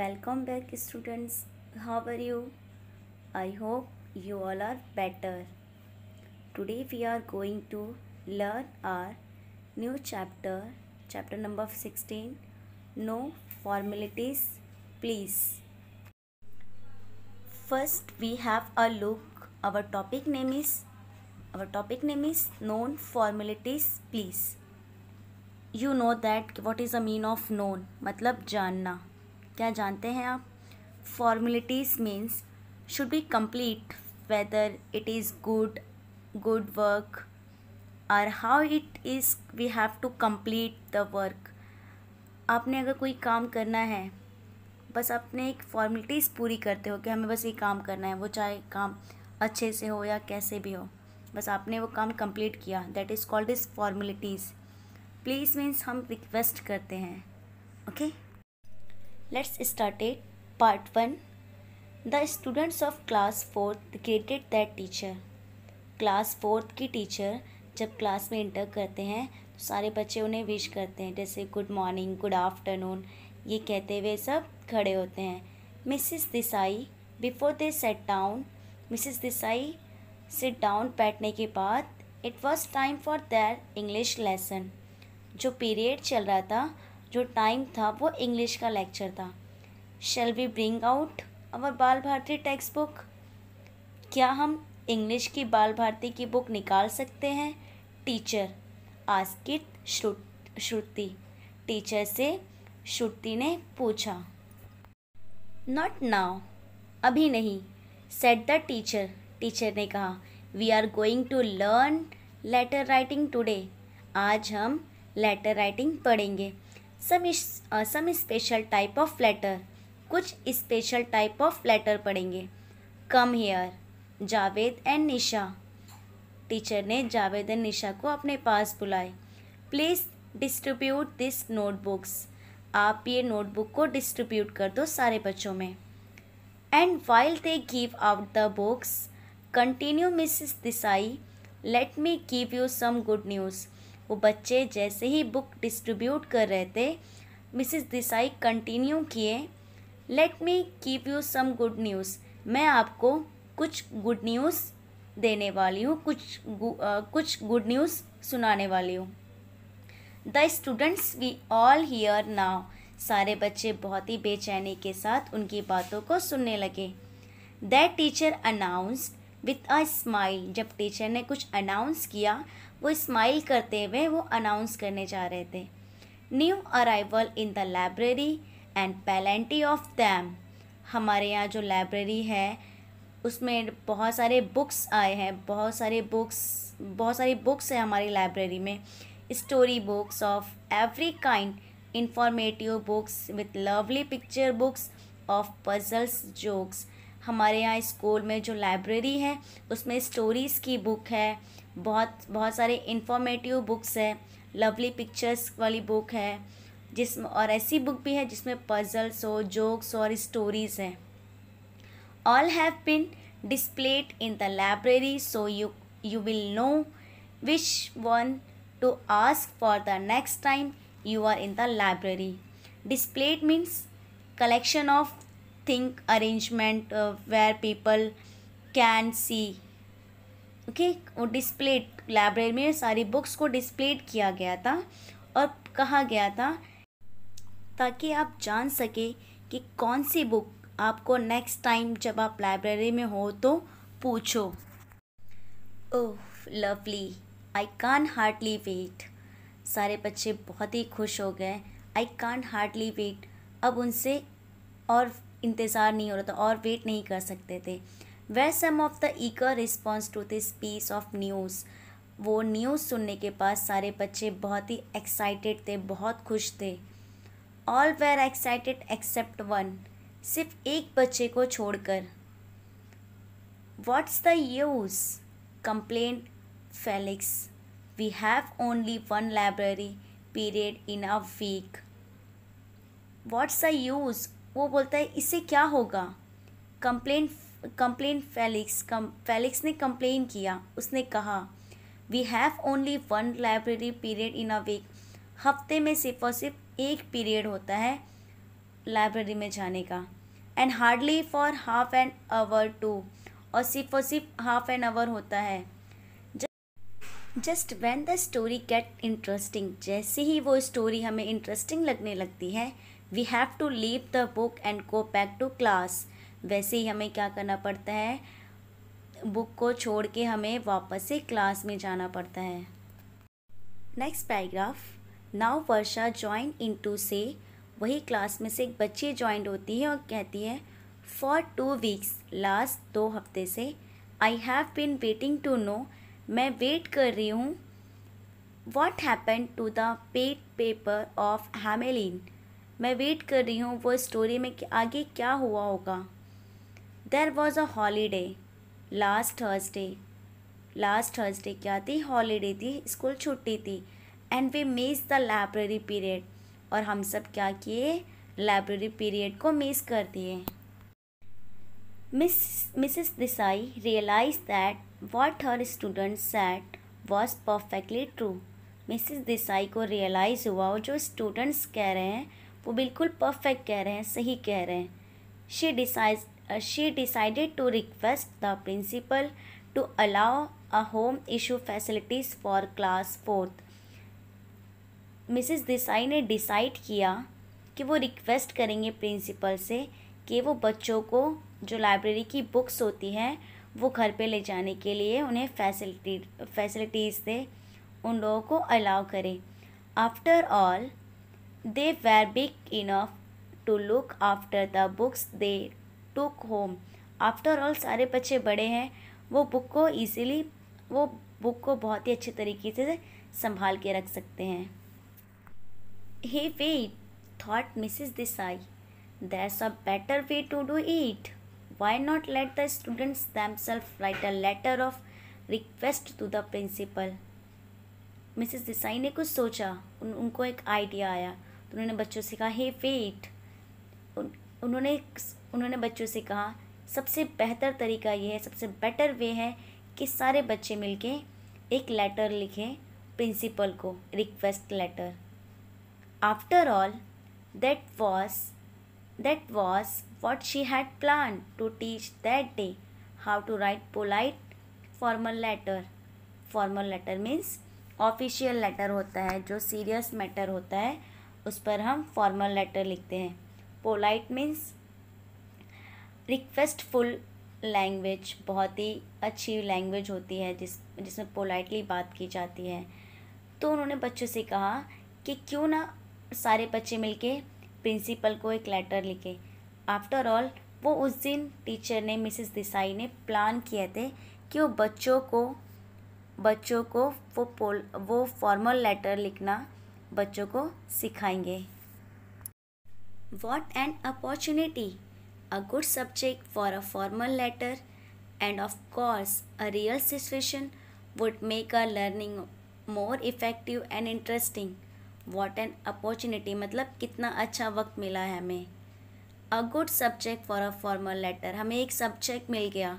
welcome back students how are you i hope you all are better today we are going to learn our new chapter chapter number 16 no formalities please first we have a look our topic name is our topic name is known formalities please you know that what is a mean of known मतलब जानना क्या जानते हैं आप formalities means should be complete whether it is good good work और how it is we have to complete the work आपने अगर कोई काम करना है बस आपने एक फॉर्मेलिटीज़ पूरी करते हो कि हमें बस ये काम करना है वो चाहे काम अच्छे से हो या कैसे भी हो बस आपने वो काम कंप्लीट किया that is called is formalities please means हम रिक्वेस्ट करते हैं okay okay? Let's start it. Part 1 The students of class fourth created that teacher. Class fourth की टीचर जब क्लास में इंटर करते हैं तो सारे बच्चे उन्हें विश करते हैं जैसे गुड मॉर्निंग गुड आफ्टरनून ये कहते हुए सब खड़े होते हैं Mrs Desai before they sat down Mrs Desai sat down बैठने के बाद it was time for their English lesson जो पीरियड चल रहा था जो टाइम था वो इंग्लिश का लेक्चर था shall we bring out our Bal Bharati text book क्या हम इंग्लिश की बाल भारती की बुक निकाल सकते हैं टीचर आस्कित श्रुत श्रुति टीचर से श्रुति ने पूछा नॉट नाउ अभी नहीं सेट द टीचर टीचर ने कहा we are going to learn letter writing today आज हम लेटर राइटिंग पढ़ेंगे some some special type of letter कुछ स्पेशल टाइप ऑफ लेटर पढ़ेंगे come here Javed and Nisha teacher ने जावेद एंड निशा को अपने पास बुलाए प्लीज़ डिस्ट्रीब्यूट दिस नोटबुक्स आप ये नोटबुक को डिस्ट्रीब्यूट कर दो सारे बच्चों में and while they give out the books continue Mrs Desai let me give you some good news वो बच्चे जैसे ही बुक डिस्ट्रीब्यूट कर रहे थे मिसिस देसाई कंटिन्यू किए let me keep you some good news मैं आपको कुछ गुड न्यूज़ देने वाली हूँ कुछ गु, आ, कुछ गुड न्यूज़ सुनाने वाली हूँ the students we all here now सारे बच्चे बहुत ही बेचैनी के साथ उनकी बातों को सुनने लगे that teacher announce with a smile जब टीचर ने कुछ अनाउंस किया वो स्माइल करते हुए वो अनाउंस करने जा रहे थे new arrival in the library and plenty of them हमारे यहाँ जो लाइब्रेरी है उसमें बहुत सारे बुक्स आए हैं बहुत सारे बुक्स बहुत सारी बुक्स हैं हमारी लाइब्रेरी में story books of every kind informative books with lovely picture books of puzzles jokes हमारे यहाँ स्कूल में जो लाइब्रेरी है उसमें स्टोरीज़ की बुक है बहुत बहुत सारे इंफॉर्मेटिव बुक्स है लवली पिक्चर्स वाली बुक है जिस और ऐसी बुक भी है जिसमें पजल्स हो जोक्स और स्टोरीज़ हैं all have been displayed in the library so you you will know which one to ask for the next time you are in the library displayed means collection of think arrangement uh, where people can see okay okay? वो displayed library में सारी books को displayed किया गया था और कहा गया था ताकि आप जान सके कि कौन सी बुक आपको नेक्स्ट टाइम जब आप लाइब्रेरी में हो तो पूछो oh lovely I can hardly wait सारे बच्चे बहुत ही खुश हो गए आई कान हार्डली वेट अब उनसे और इंतज़ार नहीं हो रहा था और वेट नहीं कर सकते थे वे some of the eager response to this piece of news वो न्यूज़ सुनने के बाद सारे बच्चे बहुत ही एक्साइटेड थे बहुत खुश थे all were excited except one सिर्फ एक बच्चे को छोड़कर what's the use complained Felix we have only one library period in a week what's the use वो बोलता है इससे क्या होगा कंप्लेन कंप्लेन फेलिक्स कम फेलिक्स ने कंप्लेन किया उसने कहा we have only one library period in a week हफ्ते में सिर्फ और सिर्फ एक पीरियड होता है लाइब्रेरी में जाने का and hardly for half an hour too और सिर्फ और सिर्फ हाफ एन आवर होता है just when the story get interesting जैसे ही वो स्टोरी हमें इंटरेस्टिंग लगने लगती है we have to leave the book and go back to class वैसे ही हमें क्या करना पड़ता है बुक को छोड़ के हमें वापस से क्लास में जाना पड़ता है next paragraph now Varsha join in too से वही क्लास में से एक बच्ची ज्वाइंट होती है और कहती है फॉर टू वीक्स लास्ट दो हफ्ते से I have been waiting to know मैं वेट कर रही हूँ what happen to the pied piper of Hamelin मैं वेट कर रही हूँ वो स्टोरी में आगे क्या हुआ होगा there was a holiday last Thursday last Thursday क्या थी हॉलीडे थी स्कूल छुट्टी थी and we miss the library period और हम सब क्या किए लाइब्रेरी पीरियड को मिस कर दिए Miss Mrs Desai realise that what her student said was perfectly true Mrs Desai को रियलाइज़ हुआ और जो स्टूडेंट्स कह रहे हैं वो बिल्कुल परफेक्ट कह रहे हैं सही कह रहे हैं she decide she decided to request the principal to allow a home issue facilities for class fourth Mrs Desai ने डिसाइड किया कि वो रिक्वेस्ट करेंगे प्रिंसिपल से कि वो बच्चों को जो लाइब्रेरी की बुक्स होती हैं वो घर पे ले जाने के लिए उन्हें फैसिलिटी फैसिलिटीज़ दे उन लोगों को अलाउ करें after all They were big enough to look after the books they took home. After all सारे बच्चे बड़े हैं वो बुक को easily वो बुक को बहुत ही अच्छे तरीके से संभाल के रख सकते हैं hey wait thought Mrs Desai there's a better way to do it. Why not let the students themselves write a letter of request to the principal? Mrs Desai ने कुछ सोचा उन उनको एक आइडिया आया तो उन्होंने बच्चों से कहा हे फेट उन्होंने उन्होंने बच्चों से कहा सबसे बेहतर तरीका ये है सबसे बेटर वे है कि सारे बच्चे मिलके एक लेटर लिखें प्रिंसिपल को request letter after all that was that was what she had planned to teach that day how to write polite formal letter formal letter means official letter होता है जो सीरियस मैटर होता है उस पर हम फॉर्मल लेटर लिखते हैं पोलाइट मीन्स रिक्वेस्टफुल लैंग्वेज बहुत ही अच्छी लैंग्वेज होती है जिस जिसमें पोलाइटली बात की जाती है तो उन्होंने बच्चों से कहा कि क्यों ना सारे बच्चे मिलके प्रिंसिपल को एक लेटर लिखे आफ्टर ऑल वो उस दिन टीचर ने मिसेस देसाई ने प्लान किए थे कि वो बच्चों को बच्चों को वो पोल वो फॉर्मल लेटर लिखना बच्चों को सिखाएंगे what an opportunity a good subject for a formal letter and of course a real situation would make a learning more effective and interesting what an opportunity मतलब कितना अच्छा वक्त मिला है हमें a good subject for a formal letter हमें एक subject मिल गया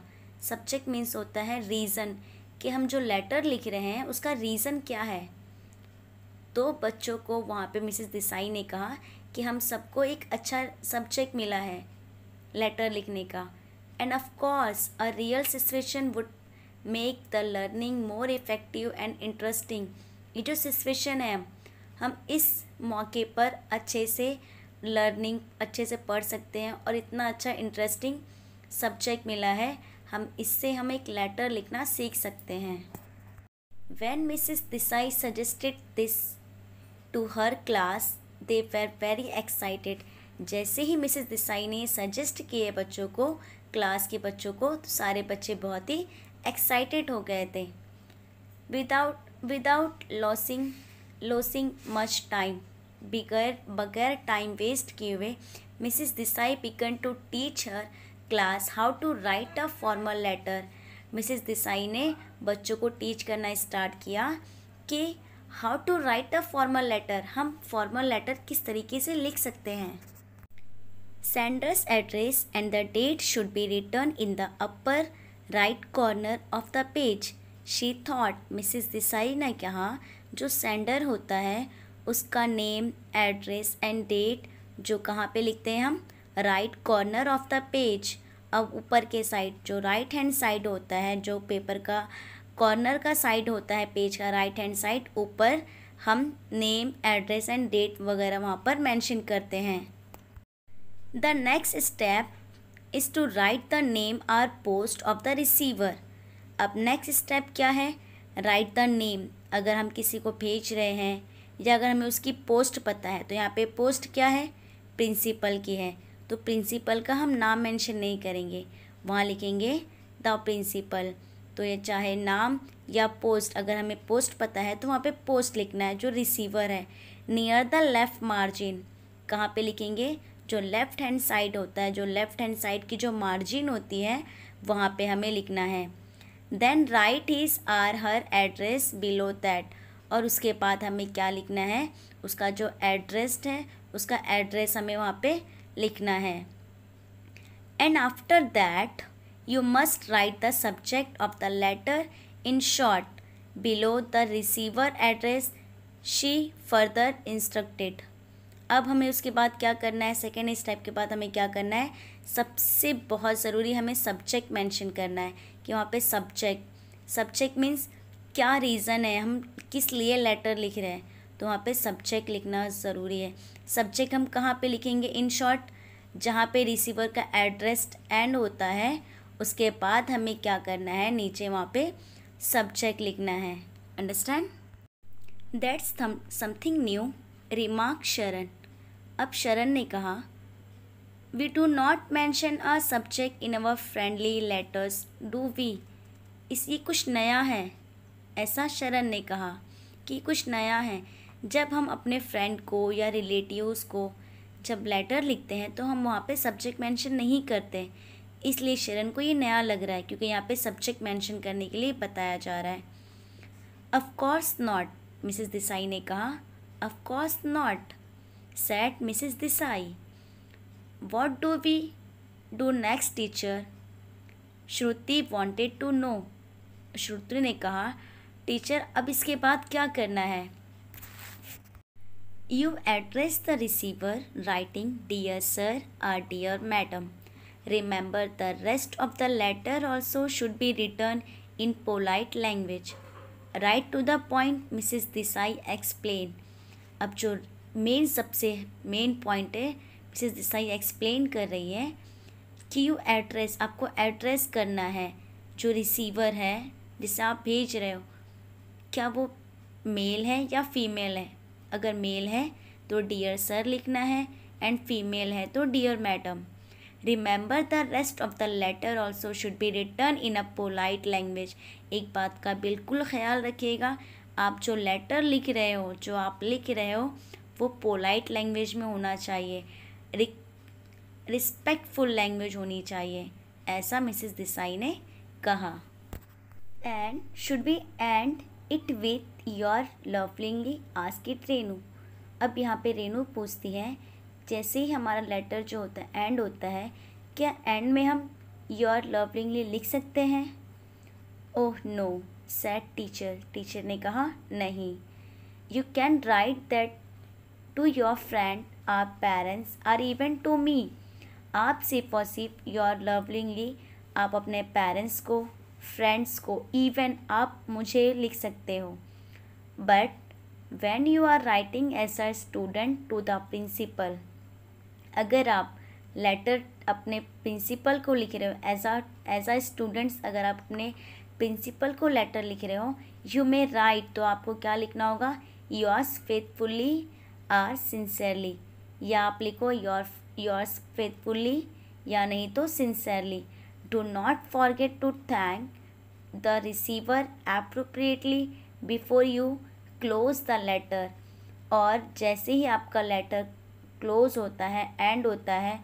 सब्जेक्ट मीन्स होता है रीज़न कि हम जो लेटर लिख रहे हैं उसका रीज़न क्या है तो बच्चों को वहाँ पे मिसेस देसाई ने कहा कि हम सबको एक अच्छा सब्जेक्ट मिला है लेटर लिखने का and of course a real situation would make the learning more effective and interesting ये जो सिचुएशन है हम इस मौके पर अच्छे से लर्निंग अच्छे से पढ़ सकते हैं और इतना अच्छा इंटरेस्टिंग सब्जेक्ट मिला है हम इससे हम एक लेटर लिखना सीख सकते हैं when Mrs Desai suggested this to her class they were very excited जैसे ही मिसेस देसाई ने सजेस्ट किए बच्चों को क्लास के बच्चों को तो सारे बच्चे बहुत ही एक्साइटेड हो गए थे without without losing losing much time बगैर बगैर टाइम वेस्ट किए हुए Mrs Desai began to teach her class how to write a formal letter Mrs Desai ने बच्चों को टीच करना स्टार्ट किया कि how to write a formal letter हम फॉर्मल लेटर किस तरीके से लिख सकते हैं sender's address and the date should be written in the upper right corner of the page she thought Mrs Desai ने कहा जो सेंडर होता है उसका नेम एड्रेस एंड डेट जो कहाँ पे लिखते हैं हम right corner of the page अब ऊपर के साइड जो राइट हैंड साइड होता है जो पेपर का कॉर्नर का साइड होता है पेज का राइट हैंड साइड ऊपर हम नेम एड्रेस एंड डेट वगैरह वहाँ पर मेंशन करते हैं the next step is to write the name or post of the receiver अब नेक्स्ट स्टेप क्या है राइट द नेम अगर हम किसी को भेज रहे हैं या अगर हमें उसकी पोस्ट पता है तो यहाँ पे पोस्ट क्या है प्रिंसिपल की है तो प्रिंसिपल का हम नाम मेंशन नहीं करेंगे वहाँ लिखेंगे द प्रिंसिपल तो ये चाहे नाम या पोस्ट अगर हमें पोस्ट पता है तो वहाँ पे पोस्ट लिखना है जो रिसीवर है नियर द लेफ़्ट मार्जिन कहाँ पे लिखेंगे जो लेफ़्ट हैंड साइड होता है जो लेफ़्ट हैंड साइड की जो मार्जिन होती है वहाँ पे हमें लिखना है then write his or her address below that और उसके बाद हमें क्या लिखना है उसका जो एड्रेस है उसका एड्रेस हमें वहाँ पर लिखना है and after that you must write the subject of the letter in short below the receiver address she further instructed अब हमें उसके बाद क्या करना है सेकेंड इस टाइप के बाद हमें क्या करना है सबसे बहुत ज़रूरी हमें सब्जेक्ट मेंशन करना है कि वहाँ पे सब्जेक्ट सब्जेक्ट मीन्स क्या रीज़न है हम किस लिए लेटर लिख रहे हैं तो वहाँ पे सब्जेक्ट लिखना ज़रूरी है सब्जेक्ट हम कहाँ पे लिखेंगे इन शॉर्ट जहाँ पे रिसीवर का एड्रेस एंड होता है उसके बाद हमें क्या करना है नीचे वहाँ पे सब्जेक्ट लिखना है understand that's something new remarked Sharan अब शरण ने कहा we do not mention a subject in our friendly letters do we इसी कुछ नया है ऐसा शरण ने कहा कि कुछ नया है जब हम अपने फ्रेंड को या रिलेटिव्स को जब लेटर लिखते हैं तो हम वहाँ पे सब्जेक्ट मेंशन नहीं करते इसलिए शरण को ये नया लग रहा है क्योंकि यहाँ पे सब्जेक्ट मेंशन करने के लिए बताया जा रहा है अफकोर्स नॉट मिसेस देसाई ने कहा of course not said Mrs Desai what do we do next teacher Shruti wanted to know Shruti ने कहा टीचर अब इसके बाद क्या करना है you address the receiver writing dear sir or dear madam Remember, the rest of the letter also should be written in polite language. Right to the point, Mrs. Desai explained. अब जो main सबसे main point है Mrs Desai explain कर रही है कि you address आपको address करना है जो रिसीवर है जिसे आप भेज रहे हो क्या वो मेल है या फीमेल है अगर मेल है तो डियर सर लिखना है एंड फीमेल है तो dear madam remember the rest of the letter also should be written in a polite language एक बात का बिल्कुल ख्याल रखिएगा आप जो लेटर लिख रहे हो जो आप लिख रहे हो वो पोलाइट लैंग्वेज में होना चाहिए रिस्पेक्टफुल लैंग्वेज होनी चाहिए ऐसा मिसिस देसाई ने कहा and should be end it with your lovingly आज की रेनू अब यहाँ पे रेनू पूछती है जैसे ही हमारा लेटर जो होता है एंड होता है क्या एंड में हम योर लवलिंगली लिख सकते हैं oh no said teacher teacher ने कहा नहीं you can write that to your friend or parents or even to me आप सिर्फ और सिर्फ योर लवलिंगली आप अपने पेरेंट्स को फ्रेंड्स को इवन आप मुझे लिख सकते हो but when you are writing as a student to the principal अगर आप लेटर अपने प्रिंसिपल को लिख रहे हो as a as a students अगर आप अपने प्रिंसिपल को लेटर लिख रहे हो यू मे राइट तो आपको क्या लिखना होगा योर्स फेथफुली आर सिंसेरली या आप लिखो योर योर्स फेथफुली या नहीं तो sincerely do not forget to thank the receiver appropriately before you close the letter और जैसे ही आपका लेटर क्लोज होता है एंड होता है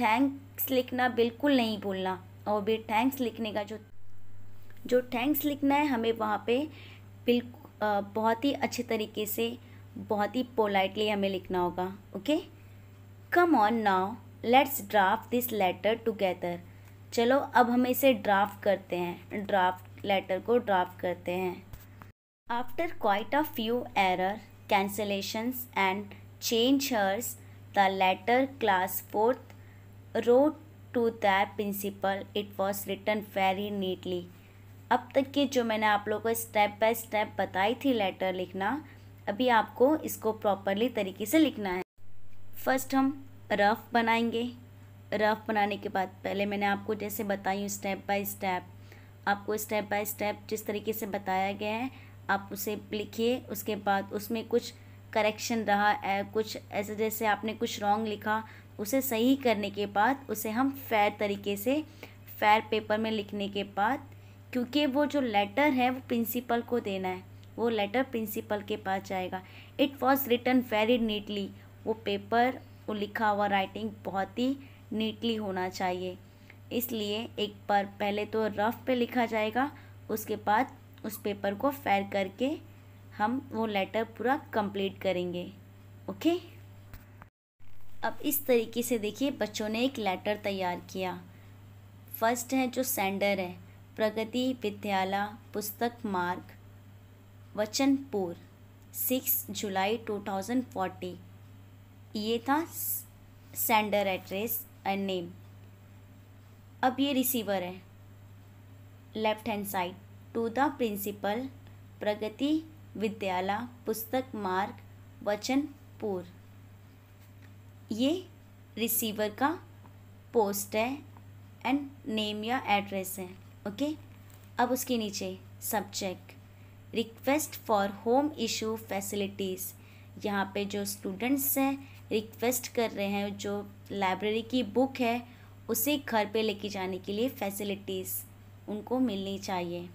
थैंक्स लिखना बिल्कुल नहीं भूलना और भी थैंक्स लिखने का जो जो थैंक्स लिखना है हमें वहाँ पे बिल्कुल बहुत ही अच्छे तरीके से बहुत ही पोलाइटली हमें लिखना होगा okay come on now let's draft this letter together चलो अब हम इसे ड्राफ्ट करते हैं ड्राफ्ट लेटर को ड्राफ्ट करते हैं after quite a few error cancellations and changes the latter class fourth wrote to the principal it was written very neatly अब तक के जो मैंने आप लोगों को स्टेप बाय स्टेप बताई थी लेटर लिखना अभी आपको इसको प्रॉपरली तरीके से लिखना है फर्स्ट हम रफ बनाएंगे रफ बनाने के बाद पहले मैंने आपको जैसे बताई हूँ स्टेप बाय स्टेप आपको स्टेप बाय स्टेप जिस तरीके से बताया गया है आप उसे लिखिए उसके बाद उसमें कुछ करेक्शन रहा कुछ ऐसे जैसे आपने कुछ रॉन्ग लिखा उसे सही करने के बाद उसे हम फेयर तरीके से फेयर पेपर में लिखने के बाद क्योंकि वो जो लेटर है वो प्रिंसिपल को देना है वो लेटर प्रिंसिपल के पास जाएगा it was return very neatly वो पेपर वो लिखा हुआ राइटिंग बहुत ही नीटली होना चाहिए इसलिए एक बार पहले तो रफ पे लिखा जाएगा उसके बाद उस पेपर को फेयर करके हम वो लेटर पूरा कंप्लीट करेंगे ओके अब इस तरीके से देखिए बच्चों ने एक लेटर तैयार किया फर्स्ट है जो सेंडर है प्रगति Vidyalaya Pustak Marg Vachanpur six July two thousand forty ये था सेंडर एड्रेस एंड नेम अब ये रिसीवर है left hand side to the principal Pragati Vidyalaya Pustak Marg Vachanpur ये रिसीवर का पोस्ट है एंड नेम या एड्रेस है ओके अब उसके नीचे subject request for home issue facilities यहाँ पे जो स्टूडेंट्स हैं रिक्वेस्ट कर रहे हैं जो लाइब्रेरी की बुक है उसे घर पे लेके जाने के लिए फैसिलिटीज़ उनको मिलनी चाहिए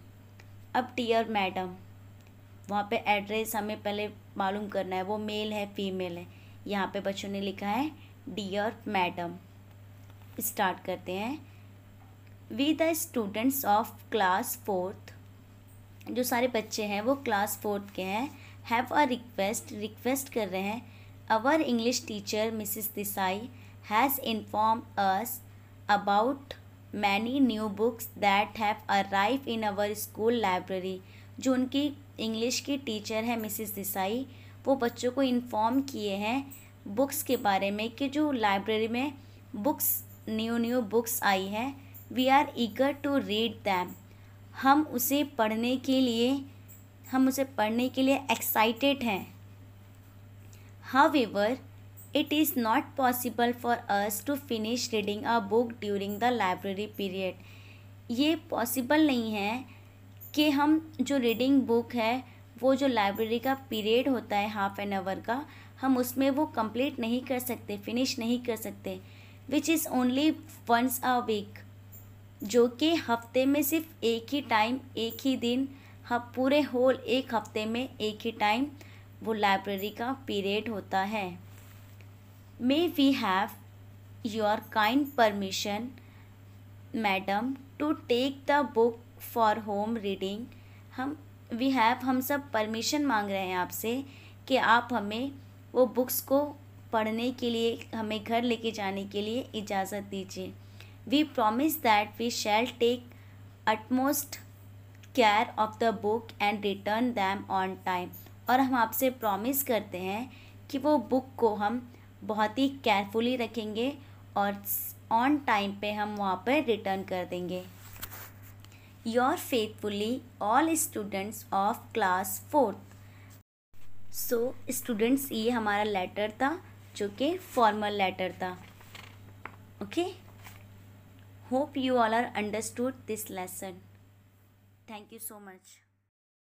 अब डियर मैडम वहाँ पे एड्रेस हमें पहले मालूम करना है वो मेल है फीमेल है यहाँ पे बच्चों ने लिखा है डियर मैडम स्टार्ट करते हैं we the students of class fourth जो सारे बच्चे हैं वो क्लास फोर्थ के हैं हैव अ रिक्वेस्ट रिक्वेस्ट कर रहे हैं our English teacher Mrs Desai has inform us about many new books that have arrive in our school library जो उनकी इंग्लिश की टीचर है मिसिस देसाई वो बच्चों को इन्फॉर्म किए हैं बुक्स के बारे में कि जो लाइब्रेरी में बुक्स न्यू न्यू बुक्स आई है we are eager to read them हम उसे पढ़ने के लिए हम उसे पढ़ने के लिए एक्साइटेड हैं however it is not possible for us to finish reading a book during the library period ये पॉसिबल नहीं है कि हम जो रीडिंग बुक है वो जो लाइब्रेरी का पीरियड होता है हाफ़ एन आवर का हम उसमें वो कंप्लीट नहीं कर सकते फिनिश नहीं कर सकते which is only once a week जो कि हफ्ते में सिर्फ एक ही टाइम एक ही दिन हम पूरे होल एक हफ्ते में एक ही टाइम वो लाइब्रेरी का पीरियड होता है may we have your kind permission madam to take the book for home reading हम वी हैव हम सब परमिशन मांग रहे हैं आपसे कि आप हमें वो बुक्स को पढ़ने के लिए हमें घर लेके जाने के लिए इजाज़त दीजिए we promise that we shall take utmost care of the book and return them on time और हम आपसे प्रॉमिस करते हैं कि वो बुक को हम बहुत ही केयरफुली रखेंगे और ऑन टाइम पे हम वहाँ पर रिटर्न कर देंगे Your faithfully all students of class fourth so students ये हमारा लेटर था जो कि फॉर्मल लेटर था okay hope you all are understood this lesson thank you so much